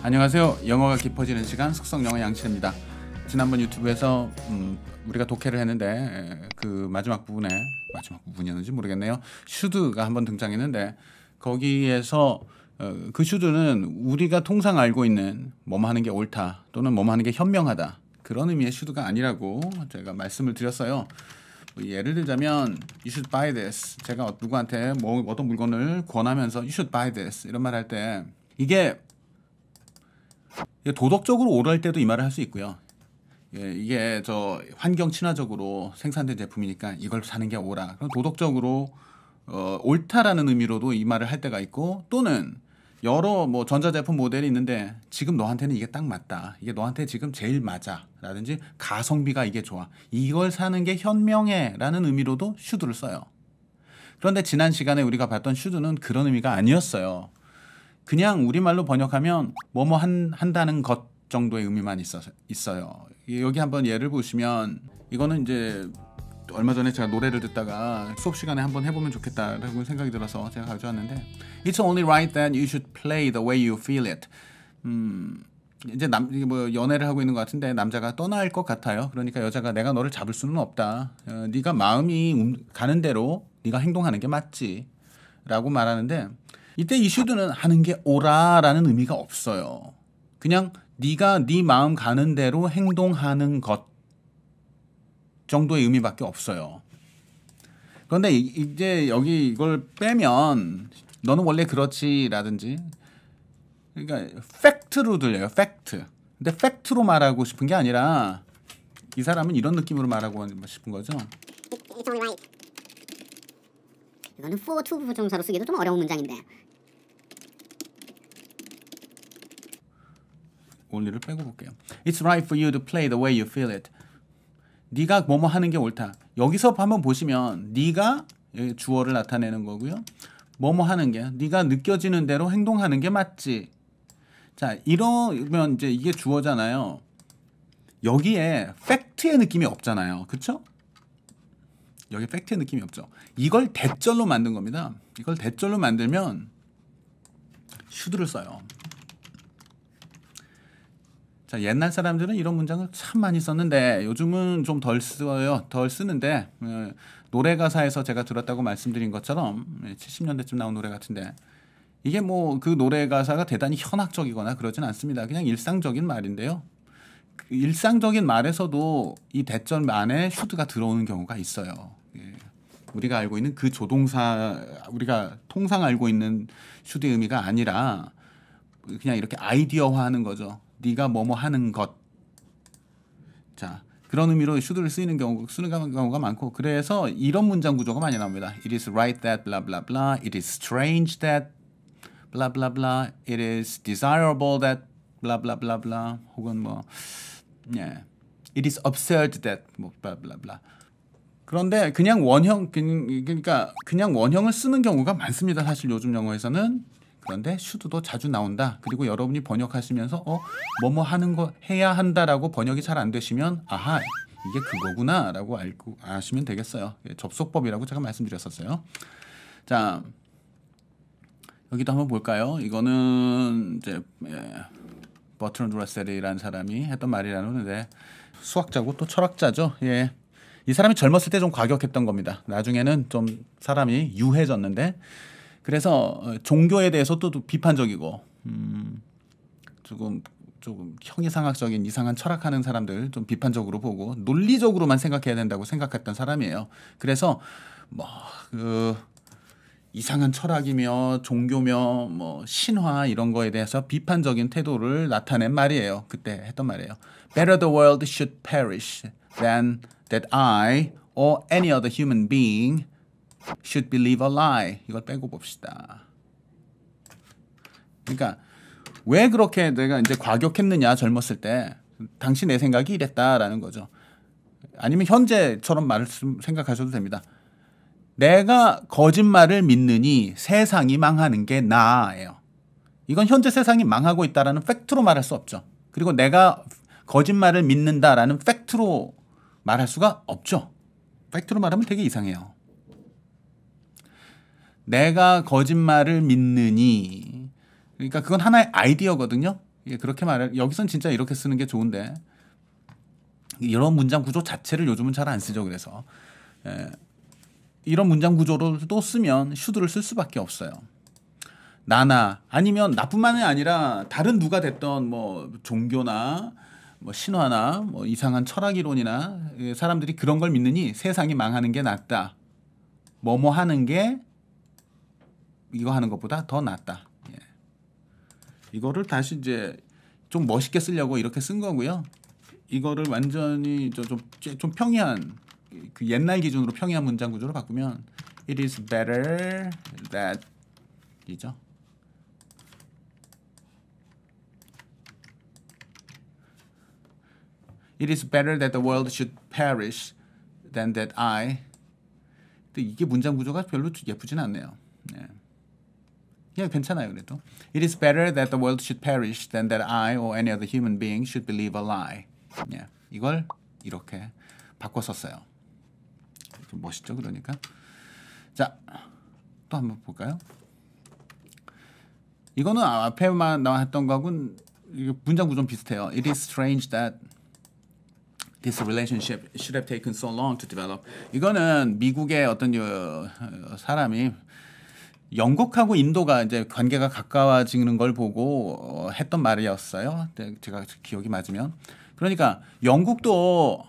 안녕하세요. 영어가 깊어지는 시간 숙성 영어 양치입니다. 지난번 유튜브에서 음, 우리가 독해를 했는데 그 마지막 부분에 마지막 부분이었는지 모르겠네요. 슈드가 한번 등장했는데 거기에서 어, 그 슈드는 우리가 통상 알고 있는 뭐뭐 하는 게 옳다 또는 뭐뭐 하는 게 현명하다 그런 의미의 슈드가 아니라고 제가 말씀을 드렸어요. 뭐 예를 들자면 you should buy this 제가 누구한테 뭐 어떤 물건을 권하면서 you should buy this 이런 말 할 때 이게 도덕적으로 옳을 때도 이 말을 할 수 있고요. 예, 이게 저 환경 친화적으로 생산된 제품이니까 이걸 사는 게 옳아. 그럼 도덕적으로 어, 옳다라는 의미로도 이 말을 할 때가 있고 또는 여러 뭐 전자제품 모델이 있는데 지금 너한테는 이게 딱 맞다. 이게 너한테 지금 제일 맞아라든지 가성비가 이게 좋아. 이걸 사는 게 현명해라는 의미로도 슈드를 써요. 그런데 지난 시간에 우리가 봤던 슈드는 그런 의미가 아니었어요. 그냥 우리말로 번역하면 뭐뭐 한, 한다는 것 정도의 의미만 있어, 있어요. 여기 한번 예를 보시면 이거는 이제 얼마 전에 제가 노래를 듣다가 수업 시간에 한번 해보면 좋겠다라고 생각이 들어서 제가 가져왔는데 It's only right that you should play the way you feel it. 음, 이제 남, 뭐 연애를 하고 있는 것 같은데 남자가 떠날 것 같아요. 그러니까 여자가 내가 너를 잡을 수는 없다. 어, 네가 마음이 가는 대로 네가 행동하는 게 맞지. 라고 말하는데 이때 이슈드는 하는 게 오라라는 의미가 없어요. 그냥 네가 네 마음 가는 대로 행동하는 것 정도의 의미밖에 없어요. 그런데 이제 여기 이걸 빼면 너는 원래 그렇지라든지 그러니까 팩트로 들려요. 팩트. 근데 팩트로 말하고 싶은 게 아니라 이 사람은 이런 느낌으로 말하고 싶은 거죠. It's alright. 이거는 for to 부정사로 쓰기도 좀 어려운 문장인데 원리를 빼고 볼게요. It's right for you to play the way you feel it. 네가 뭐뭐 하는 게 옳다. 여기서 한번 보시면 네가 주어를 나타내는 거고요. 뭐뭐 하는 게 네가 느껴지는 대로 행동하는 게 맞지. 자, 이러면 이제 이게 주어잖아요. 여기에 팩트의 느낌이 없잖아요. 그렇 여기 팩트의 느낌이 없죠. 이걸 대절로 만든 겁니다. 이걸 대절로 만들면 슈드를 써요. 자, 옛날 사람들은 이런 문장을 참 많이 썼는데 요즘은 좀 덜 써요. 덜 쓰는데 어, 노래 가사에서 제가 들었다고 말씀드린 것처럼 70년대쯤 예, 나온 노래 같은데 이게 뭐 그 노래 가사가 대단히 현학적이거나 그러진 않습니다. 그냥 일상적인 말인데요. 그 일상적인 말에서도 이 대절 안에 슈드가 들어오는 경우가 있어요. 우리가 알고 있는 그 조동사 우리가 통상 알고 있는 슈의 의미가 아니라 그냥 이렇게 아이디어화하는 거죠. 네가 뭐뭐 하는 것. 자 그런 의미로 슈드를 쓰이는 경우 쓰는 경우가 많고 그래서 이런 문장 구조가 많이 나옵니다. It is right that blah blah blah. It is strange that blah blah blah. It is desirable that blah blah blah blah. 혹은 뭐 예. Yeah. It is absurd that 뭐 blah blah blah. 그런데 그냥 원형 그, 그러니까 그냥 원형을 쓰는 경우가 많습니다. 사실 요즘 영어에서는 그런데 슈드도 자주 나온다. 그리고 여러분이 번역하시면서 어 뭐뭐 뭐 하는 거 해야 한다라고 번역이 잘 안 되시면 아하 이게 그거구나라고 알고 아시면 되겠어요. 예, 접속법이라고 제가 말씀드렸었어요. 자 여기도 한번 볼까요? 이거는 이제 예, 버트런드 라셀이라는 사람이 했던 말이라는데 수학자고 또 철학자죠. 예. 이 사람이 젊었을 때 좀 과격했던 겁니다. 나중에는 좀 사람이 유해졌는데 그래서 어, 종교에 대해서 또 비판적이고 음 조금 조금 형이상학적인 이상한 철학하는 사람들 좀 비판적으로 보고 논리적으로만 생각해야 된다고 생각했던 사람이에요. 그래서 뭐그 이상한 철학이며 종교며 뭐 신화 이런 거에 대해서 비판적인 태도를 나타낸 말이에요. 그때 했던 말이에요. Better the world should perish than that I or any other human being should believe a lie. 이걸 빼고 봅시다. 그러니까 왜 그렇게 내가 이제 과격했느냐 젊었을 때 당신 내 생각이 이랬다라는 거죠. 아니면 현재처럼 말을 생각하셔도 됩니다. 내가 거짓말을 믿느니 세상이 망하는 게 나예요. 이건 현재 세상이 망하고 있다라는 팩트로 말할 수 없죠. 그리고 내가 거짓말을 믿는다라는 팩트로 말할 수가 없죠. 팩트로 말하면 되게 이상해요. 내가 거짓말을 믿느니 그러니까 그건 하나의 아이디어거든요. 예, 그렇게 말해 여기선 진짜 이렇게 쓰는 게 좋은데 이런 문장 구조 자체를 요즘은 잘 안 쓰죠. 그래서 예, 이런 문장 구조를 또 쓰면 슈드를 쓸 수밖에 없어요. 나나 아니면 나뿐만이 아니라 다른 누가 됐던 뭐 종교나 뭐 신화나 뭐 이상한 철학 이론이나 그 사람들이 그런 걸 믿느니 세상이 망하는 게 낫다. 뭐뭐 하는 게 이거 하는 것보다 더 낫다. 예. 이거를 다시 이제 좀 멋있게 쓰려고 이렇게 쓴 거고요. 이거를 완전히 좀좀 평이한 그 옛날 기준으로 평이한 문장 구조로 바꾸면 it is better that 이죠. It is better that the world should perish than that I. 근데 이게 문장 구조가 별로 예쁘진 않네요. 네. 예, 괜찮아요. 그래도. It is better that the world should perish than that I or any other human being should believe a lie. 예, 이걸 이렇게 바꿔 썼어요. 좀 멋있죠, 그러니까. 자, 또 한번 볼까요? 이거는 앞에만 나왔던 거하고는 문장 구조 비슷해요. It is strange that this relationship should have taken so long to develop. 이거는 미국의 어떤 사람이 영국하고 인도가 이제 관계가 가까워지는 걸 보고 어, 했던 말이었어요. 네, 제가 기억이 맞으면. 그러니까 영국도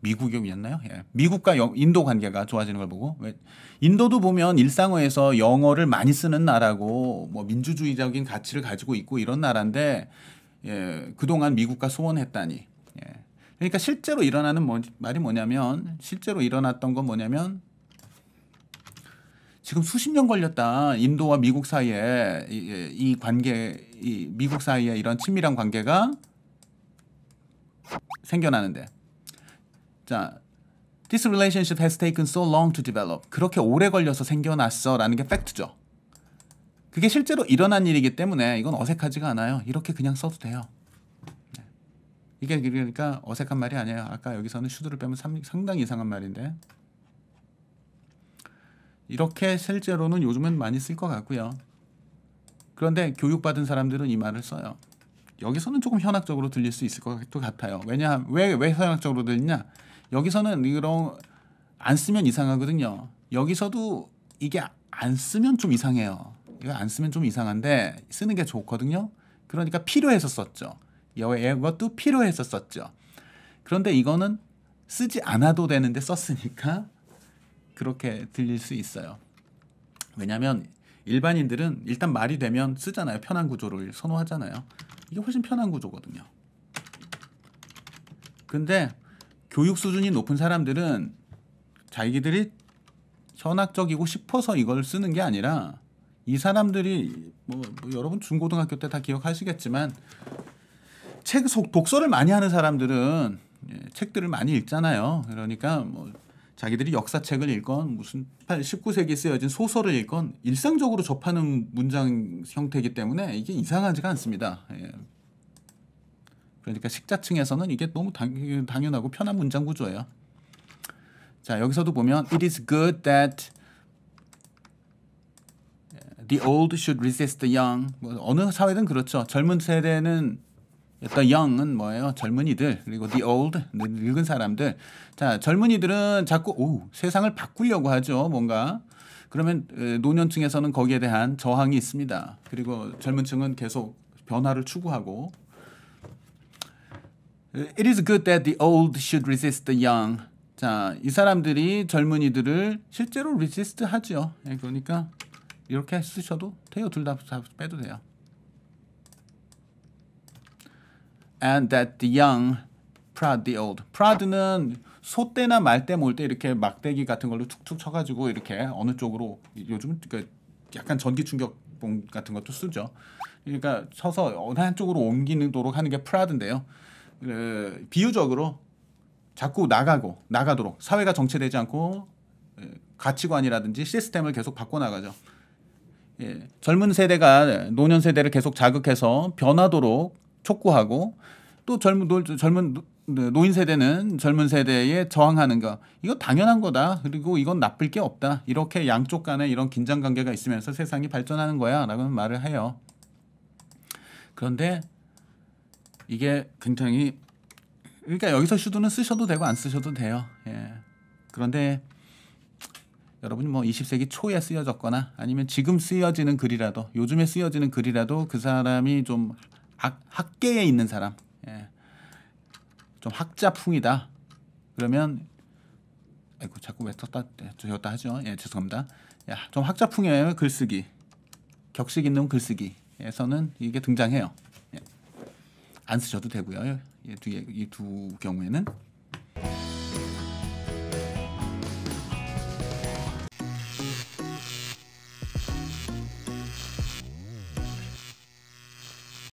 미국이었나요? 예. 미국과 영, 인도 관계가 좋아지는 걸 보고 왜 인도도 보면 일상어에서 영어를 많이 쓰는 나라고 뭐 민주주의적인 가치를 가지고 있고 이런 나라인데 예, 그동안 미국과 소원했다니 그러니까 실제로 일어나는 뭐, 말이 뭐냐면 네. 실제로 일어났던 건 뭐냐면 지금 수십 년 걸렸다 인도와 미국 사이에 이, 이 관계 이 미국 사이에 이런 친밀한 관계가 생겨나는데 자 This relationship has taken so long to develop. 그렇게 오래 걸려서 생겨났어 라는 게 팩트죠. 그게 실제로 일어난 일이기 때문에 이건 어색하지가 않아요. 이렇게 그냥 써도 돼요. 이게 그러니까 어색한 말이 아니에요. 아까 여기서는 슈드를 빼면 상당히 이상한 말인데 이렇게 실제로는 요즘은 많이 쓸 것 같고요. 그런데 교육받은 사람들은 이 말을 써요. 여기서는 조금 현학적으로 들릴 수 있을 것 같아요. 왜냐 왜왜 왜 현학적으로 들리냐? 여기서는 이런 안 쓰면 이상하거든요. 여기서도 이게 안 쓰면 좀 이상해요. 이거 안 쓰면 좀 이상한데 쓰는 게 좋거든요. 그러니까 필요해서 썼죠. 여외 것도 필요해서 썼죠. 그런데 이거는 쓰지 않아도 되는데 썼으니까 그렇게 들릴 수 있어요. 왜냐하면 일반인들은 일단 말이 되면 쓰잖아요. 편한 구조를 선호하잖아요. 이게 훨씬 편한 구조거든요. 근데 교육 수준이 높은 사람들은 자기들이 현학적이고 싶어서 이걸 쓰는 게 아니라 이 사람들이 뭐, 뭐 여러분 중고등학교 때 다 기억하시겠지만 책 독서를 많이 하는 사람들은 예, 책들을 많이 읽잖아요. 그러니까 뭐 자기들이 역사책을 읽건 무슨 19세기 쓰여진 소설을 읽건 일상적으로 접하는 문장 형태이기 때문에 이게 이상하지가 않습니다. 예. 그러니까 식자층에서는 이게 너무 당, 당연하고 편한 문장 구조예요. 자 여기서도 보면 It is good that the old should resist the young. 뭐 어느 사회든 그렇죠. 젊은 세대는 또 young은 뭐예요? 젊은이들 그리고 the old 늙은 사람들. 자 젊은이들은 자꾸 오 세상을 바꾸려고 하죠 뭔가. 그러면 노년층에서는 거기에 대한 저항이 있습니다. 그리고 젊은층은 계속 변화를 추구하고. It is good that the old should resist the young. 자, 이 사람들이 젊은이들을 실제로 resist 하죠. 예, 그러니까 이렇게 쓰셔도 돼요. 둘 다 빼도 돼요. and that the young prod the old. prod는 소때나말때 몰때 이렇게 막대기 같은 걸로 툭툭 쳐가지고 이렇게 어느 쪽으로 요즘 그 약간 전기 충격봉 같은 것도 쓰죠. 그러니까 쳐서 어느 한쪽으로 옮기도록 는 하는 게 프라드인데요. 그 비유적으로 자꾸 나가고 나가도록 사회가 정체되지 않고 예, 가치관이라든지 시스템을 계속 바꿔나가죠. 예, 젊은 세대가 노년 세대를 계속 자극해서 변하도록 촉구하고 또 젊은 노, 젊은 네, 노인 세대는 젊은 세대에 저항하는 거 이거 당연한 거다 그리고 이건 나쁠 게 없다 이렇게 양쪽 간에 이런 긴장 관계가 있으면서 세상이 발전하는 거야라고 말을 해요. 그런데 이게 굉장히 그러니까 여기서 슈도는 쓰셔도 되고 안 쓰셔도 돼요. 예. 그런데 여러분이 뭐 20세기 초에 쓰여졌거나 아니면 지금 쓰여지는 글이라도 요즘에 쓰여지는 글이라도 그 사람이 좀 학, 학계에 있는 사람 예. 좀 학자풍이다 그러면 아이고 자꾸 왜 썼다 저였다 예, 하죠 예 죄송합니다 야, 좀 학자풍의 글쓰기 격식 있는 글쓰기에서는 이게 등장해요 예. 안 쓰셔도 되고요 예, 이두 경우에는